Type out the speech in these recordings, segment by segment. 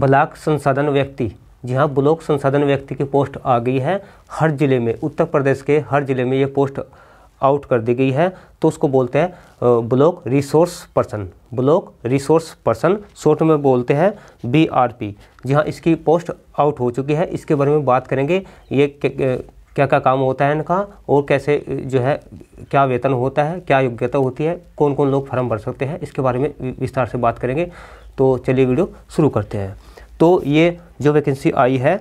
block संसाधन व्यक्ति जी हाँ ब्लॉक संसाधन व्यक्ति की पोस्ट आ गई है हर ज़िले में उत्तर प्रदेश के हर ज़िले में ये पोस्ट आउट कर दी गई है तो उसको बोलते हैं block resource person block resource person short में बोलते हैं बी आर पी जी हाँ इसकी पोस्ट आउट हो चुकी है इसके बारे में बात करेंगे ये क्या क्या काम होता है इनका और कैसे जो है क्या वेतन होता है क्या योग्यता होती है कौन कौन लोग फॉर्म भर सकते हैं इसके बारे में विस्तार से बात करेंगे तो चलिए वीडियो शुरू करते हैं तो ये जो वैकेंसी आई है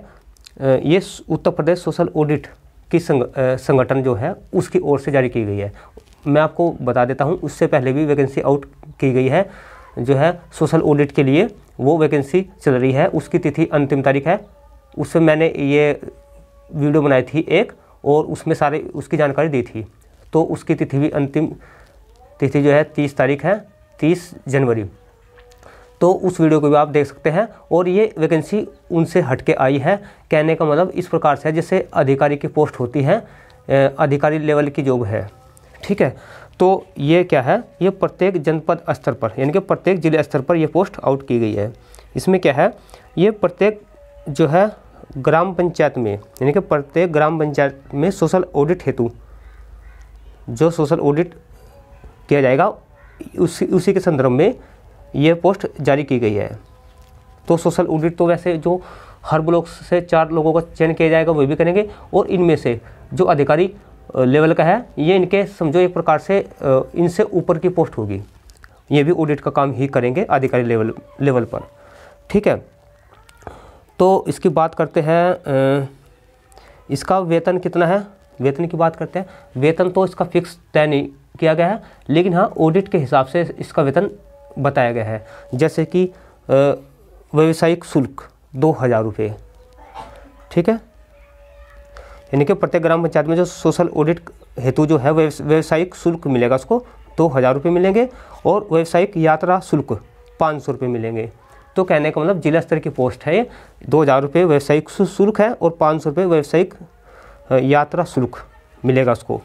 ये उत्तर प्रदेश सोशल ऑडिट की संग, संगठन जो है उसकी ओर से जारी की गई है मैं आपको बता देता हूँ उससे पहले भी वैकेंसी आउट की गई है जो है सोशल ऑडिट के लिए वो वैकेंसी चल रही है उसकी तिथि अंतिम तारीख है उससे मैंने ये वीडियो बनाई थी एक और उसमें सारे उसकी जानकारी दी थी तो उसकी तिथि भी अंतिम तिथि जो है तीस तारीख है तीस जनवरी तो उस वीडियो को भी आप देख सकते हैं और ये वैकेंसी उनसे हटके आई है कहने का मतलब इस प्रकार से है जैसे अधिकारी की पोस्ट होती है अधिकारी लेवल की जॉब है ठीक है तो ये क्या है ये प्रत्येक जनपद स्तर पर यानी कि प्रत्येक जिले स्तर पर यह पोस्ट आउट की गई है इसमें क्या है ये प्रत्येक जो है ग्राम पंचायत में यानी कि प्रत्येक ग्राम पंचायत में सोशल ऑडिट हेतु जो सोशल ऑडिट किया जाएगा उसी उसी के संदर्भ में ये पोस्ट जारी की गई है तो सोशल ऑडिट तो वैसे जो हर ब्लॉक से चार लोगों का चयन किया जाएगा वो भी करेंगे और इनमें से जो अधिकारी लेवल का है ये इनके समझो एक प्रकार से इनसे ऊपर की पोस्ट होगी ये भी ऑडिट का काम ही करेंगे अधिकारी लेवल लेवल पर ठीक है तो इसकी बात करते हैं इसका वेतन कितना है वेतन की बात करते हैं वेतन तो इसका फिक्स तय नहीं किया गया है लेकिन हाँ ऑडिट के हिसाब से इसका वेतन बताया गया है जैसे कि व्यावसायिक शुल्क दो हज़ार रुपये ठीक है यानी कि प्रत्येक ग्राम पंचायत में जो सोशल ऑडिट हेतु जो है व्यावसायिक शुल्क मिलेगा उसको दो हज़ार रुपये मिलेंगे और व्यावसायिक यात्रा शुल्क पाँच सौ रुपये मिलेंगे तो कहने का मतलब जिला स्तर की पोस्ट है ये दो हज़ार रुपये व्यावसायिक शुल्क है और पाँच सौ रुपये व्यावसायिक यात्रा शुल्क मिलेगा उसको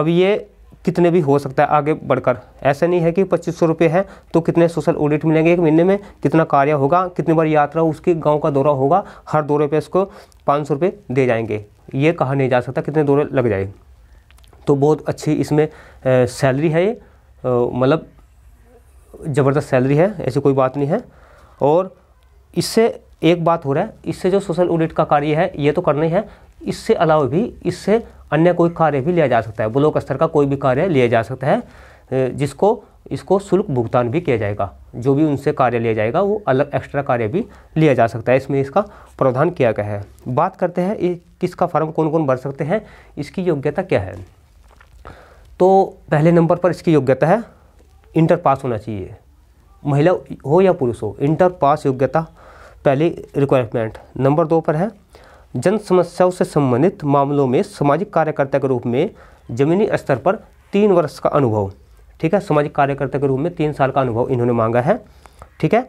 अब ये कितने भी हो सकता है आगे बढ़कर ऐसा नहीं है कि पच्चीस सौ रुपये है तो कितने सोशल ऑडिट मिलेंगे एक महीने में कितना कार्य होगा कितनी बार यात्रा उसके गांव का दौरा होगा हर दौरे पे इसको पाँच सौ रुपये दे जाएंगे ये कहा नहीं जा सकता कितने दौरे लग जाए तो बहुत अच्छी इसमें सैलरी है ये मतलब ज़बरदस्त सैलरी है ऐसी कोई बात नहीं है और इससे एक बात हो रहा है इससे जो सोशल ऑडिट का कार्य है ये तो करना ही है इससे अलावा भी इससे अन्य कोई कार्य भी लिया जा सकता है ब्लॉक स्तर का कोई भी कार्य लिया जा सकता है जिसको इसको शुल्क भुगतान भी किया जाएगा जो भी उनसे कार्य लिया जाएगा वो अलग एक्स्ट्रा कार्य भी लिया जा सकता है इसमें इसका प्रावधान किया गया है बात करते हैं किसका फॉर्म कौन कौन भर सकते हैं इसकी योग्यता क्या है तो पहले नंबर पर इसकी योग्यता है इंटर पास होना चाहिए महिला हो या पुरुष हो इंटर पास योग्यता पहली रिक्वायरमेंट नंबर दो पर है जन समस्याओं से संबंधित मामलों में सामाजिक कार्यकर्ता के रूप में जमीनी स्तर पर तीन वर्ष का अनुभव ठीक है सामाजिक कार्यकर्ता के रूप में तीन साल का अनुभव इन्होंने मांगा है ठीक है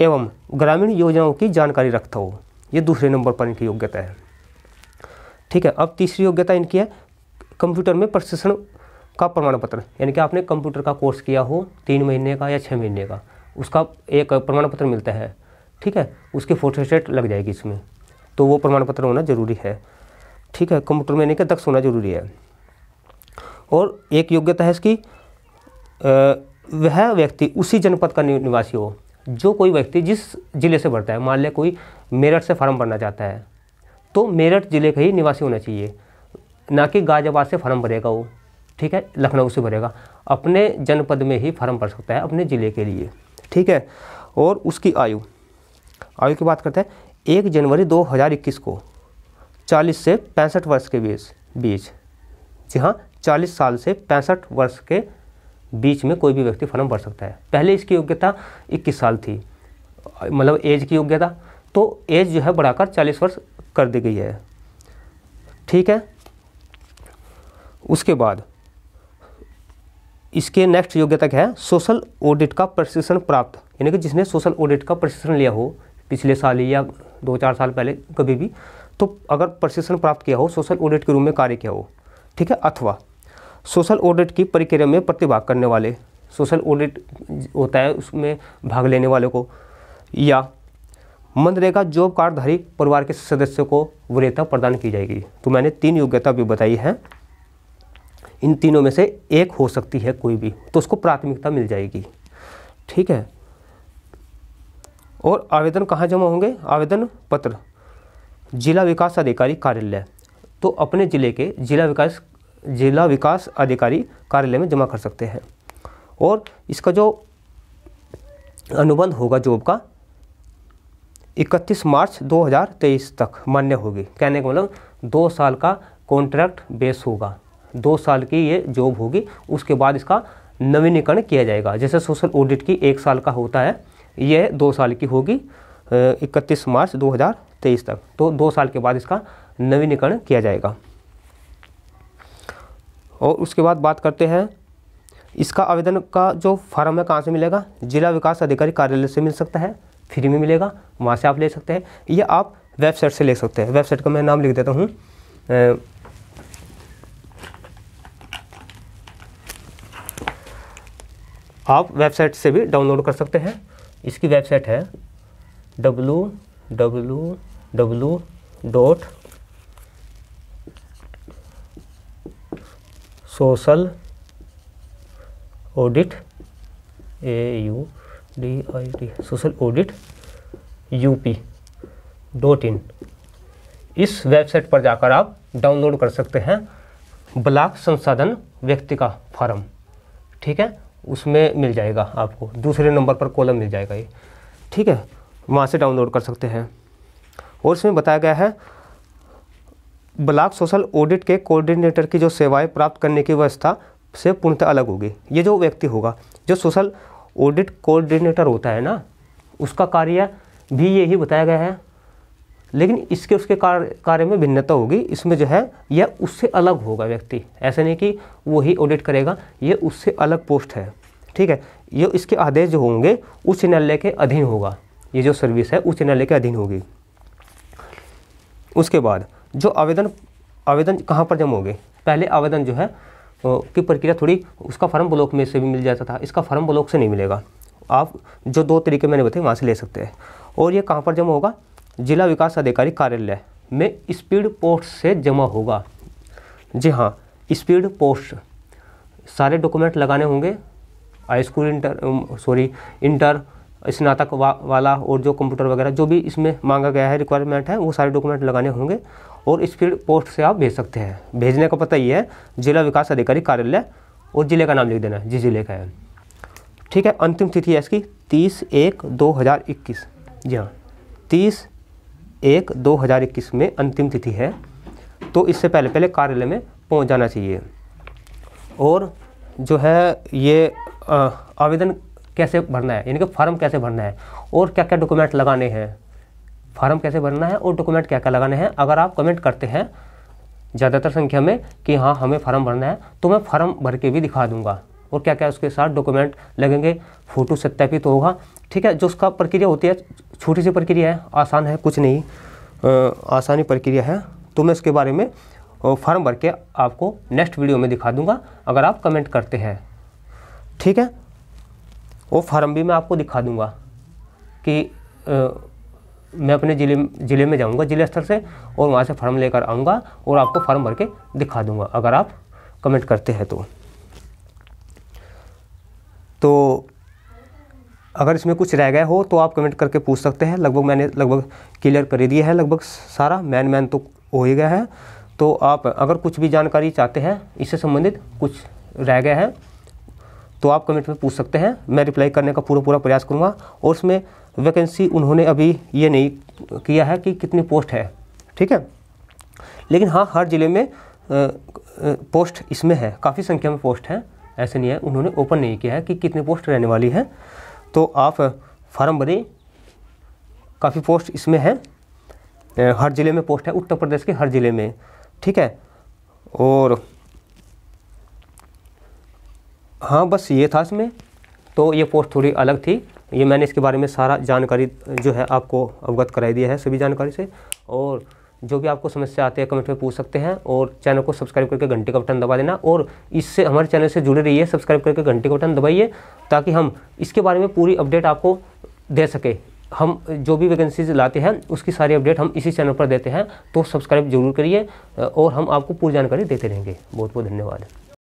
एवं ग्रामीण योजनाओं की जानकारी रखता हो ये दूसरे नंबर पर इनकी योग्यता है ठीक है अब तीसरी योग्यता इनकी है कंप्यूटर में प्रशिक्षण का प्रमाण पत्र यानी कि आपने कंप्यूटर का कोर्स किया हो तीन महीने का या छः महीने का उसका एक प्रमाण पत्र मिलता है ठीक है उसकी फोटोस्टेट लग जाएगी इसमें तो वो प्रमाण पत्र होना ज़रूरी है ठीक है कंप्यूटर में नहीं कि दक्ष होना ज़रूरी है और एक योग्यता है इसकी वह व्यक्ति उसी जनपद का निवासी हो जो कोई व्यक्ति जिस ज़िले से भरता है मान लिया कोई मेरठ से फार्म भरना चाहता है तो मेरठ ज़िले का ही निवासी होना चाहिए ना कि गाज़ियाबाद से फार्म भरेगा वो ठीक है लखनऊ से भरेगा अपने जनपद में ही फॉर्म भर सकता है अपने ज़िले के लिए ठीक है और उसकी आयु आयु की बात करते हैं एक जनवरी 2021 को 40 से पैंसठ वर्ष के बीच बीच जी हाँ चालीस साल से पैंसठ वर्ष के बीच में कोई भी व्यक्ति फॉर्म भर सकता है पहले इसकी योग्यता 21 साल थी मतलब एज की योग्यता तो एज जो है बढ़ाकर 40 वर्ष कर दी गई है ठीक है उसके बाद इसके नेक्स्ट योग्यता क्या है सोशल ऑडिट का प्रशिक्षण प्राप्त यानी कि जिसने सोशल ऑडिट का प्रशिक्षण लिया हो पिछले साल या दो चार साल पहले कभी भी तो अगर प्रशिक्षण प्राप्त किया हो सोशल ऑडिट के रूप में कार्य किया हो ठीक है अथवा सोशल ऑडिट की प्रक्रिया में प्रतिभाग करने वाले सोशल ऑडिट होता है उसमें भाग लेने वाले को या मनरेगा जॉब कार्डधारी परिवार के सदस्यों को वरीयता प्रदान की जाएगी तो मैंने तीन योग्यता भी बताई है इन तीनों में से एक हो सकती है कोई भी तो उसको प्राथमिकता मिल जाएगी ठीक है और आवेदन कहाँ जमा होंगे आवेदन पत्र जिला विकास अधिकारी कार्यालय तो अपने ज़िले के जिला विकास जिला विकास अधिकारी कार्यालय में जमा कर सकते हैं और इसका जो अनुबंध होगा जॉब का 31 मार्च 2023 तक मान्य होगी कहने का मतलब दो साल का कॉन्ट्रैक्ट बेस होगा दो साल की ये जॉब होगी उसके बाद इसका नवीनीकरण किया जाएगा जैसे सोशल ऑडिट की एक साल का होता है ये दो साल की होगी इकतीस मार्च 2023 तक तो दो साल के बाद इसका नवीनीकरण किया जाएगा और उसके बाद बात करते हैं इसका आवेदन का जो फॉर्म है कहाँ से मिलेगा जिला विकास अधिकारी कार्यालय से मिल सकता है फ्री में मिलेगा वहाँ से आप ले सकते हैं या आप वेबसाइट से ले सकते हैं वेबसाइट का मैं नाम लिख देता हूँ आप वेबसाइट से भी डाउनलोड कर सकते हैं इसकी वेबसाइट है W W W dot social audit A U D I D social audit UP dot in इस वेबसाइट पर जाकर आप डाउनलोड कर सकते हैं ब्लॉक संसाधन व्यक्ति का फॉर्म ठीक है उसमें मिल जाएगा आपको दूसरे नंबर पर कॉलम मिल जाएगा ये ठीक है वहाँ से डाउनलोड कर सकते हैं और इसमें बताया गया है ब्लॉक सोशल ऑडिट के कोऑर्डिनेटर की जो सेवाएं प्राप्त करने की व्यवस्था से पूर्णतः अलग होगी ये जो व्यक्ति होगा जो सोशल ऑडिट कोऑर्डिनेटर होता है ना उसका कार्य भी यही बताया गया है लेकिन इसके उसके कार्य कार्य में भिन्नता होगी इसमें जो है यह उससे अलग होगा व्यक्ति ऐसा नहीं कि वही ऑडिट करेगा ये उससे अलग पोस्ट है ठीक है ये इसके आदेश जो होंगे उच्च न्यायालय के अधीन होगा ये जो सर्विस है उच्च न्यायालय के अधीन होगी उसके बाद जो आवेदन आवेदन कहाँ पर जमा होंगे पहले आवेदन जो है की प्रक्रिया थोड़ी उसका फॉर्म ब्लॉक में से भी मिल जाता था इसका फॉर्म ब्लॉक से नहीं मिलेगा आप जो दो तरीके मैंने बताए वहाँ से ले सकते हैं और ये कहाँ पर जमा होगा जिला विकास अधिकारी कार्यालय में स्पीड पोस्ट से जमा होगा जी हाँ स्पीड पोस्ट सारे डॉक्यूमेंट लगाने होंगे high school inter sorry inter स्नातक वा, वाला और जो कंप्यूटर वगैरह जो भी इसमें मांगा गया है रिक्वायरमेंट है वो सारे डॉक्यूमेंट लगाने होंगे और स्पीड पोस्ट से आप भेज सकते हैं भेजने का पता ही है जिला विकास अधिकारी कार्यालय और ज़िले का नाम लिख देना है जिस ज़िले का है ठीक है अंतिम तिथि है इसकी तीस एक दो हज़ार इक्कीस जी हाँ तीस एक दो हज़ार इक्कीस में अंतिम तिथि है तो इससे पहले पहले कार्यालय में पहुंच जाना चाहिए और जो है ये आवेदन कैसे भरना है यानी कि फार्म कैसे भरना है और क्या क्या डॉक्यूमेंट लगाने हैं फार्म कैसे भरना है और डॉक्यूमेंट क्या क्या लगाने हैं अगर आप कमेंट करते हैं ज़्यादातर संख्या में कि हाँ हमें फार्म भरना है तो मैं फार्म भर के भी दिखा दूँगा और क्या क्या उसके साथ डॉक्यूमेंट लगेंगे फोटो सत्यापित होगा ठीक है जो उसका प्रक्रिया होती है छोटी सी प्रक्रिया है आसान है कुछ नहीं आसानी प्रक्रिया है तो मैं इसके बारे में फॉर्म भर के आपको नेक्स्ट वीडियो में दिखा दूंगा अगर आप कमेंट करते हैं ठीक है वो फार्म भी मैं आपको दिखा दूंगा कि आ, मैं अपने ज़िले ज़िले में जाऊंगा ज़िले स्तर से और वहाँ से फॉर्म लेकर आऊँगा और आपको फार्म भर के दिखा दूंगा अगर आप कमेंट करते हैं तो तो अगर इसमें कुछ रह गए हो तो आप कमेंट करके पूछ सकते हैं लगभग मैंने लगभग क्लियर कर ही दिया है लगभग सारा मैन मैन तो हो ही गया है तो आप अगर कुछ भी जानकारी चाहते हैं इससे संबंधित कुछ रह गए हैं तो आप कमेंट में पूछ सकते हैं मैं रिप्लाई करने का पूरा पूरा प्रयास करूँगा और उसमें वैकेंसी उन्होंने अभी ये नहीं किया है कि कितनी पोस्ट है ठीक है लेकिन हाँ हर ज़िले में पोस्ट इसमें है काफ़ी संख्या में पोस्ट हैं ऐसे नहीं है उन्होंने ओपन नहीं किया है कि कितनी पोस्ट रहने वाली है तो आप फार्म भरें काफ़ी पोस्ट इसमें है हर ज़िले में पोस्ट है उत्तर प्रदेश के हर ज़िले में ठीक है और हाँ बस ये था इसमें तो ये पोस्ट थोड़ी अलग थी ये मैंने इसके बारे में सारा जानकारी जो है आपको अवगत कराई दिया है सभी जानकारी से और जो भी आपको समस्या आती है कमेंट में पूछ सकते हैं और चैनल को सब्सक्राइब करके घंटे का बटन दबा देना और इससे हमारे चैनल से जुड़े रहिए सब्सक्राइब करके घंटे का बटन दबाइए ताकि हम इसके बारे में पूरी अपडेट आपको दे सके हम जो भी वैकेंसीज लाते हैं उसकी सारी अपडेट हम इसी चैनल पर देते हैं तो सब्सक्राइब जरूर करिए और हम आपको पूरी जानकारी देते रहेंगे बहुत बहुत धन्यवाद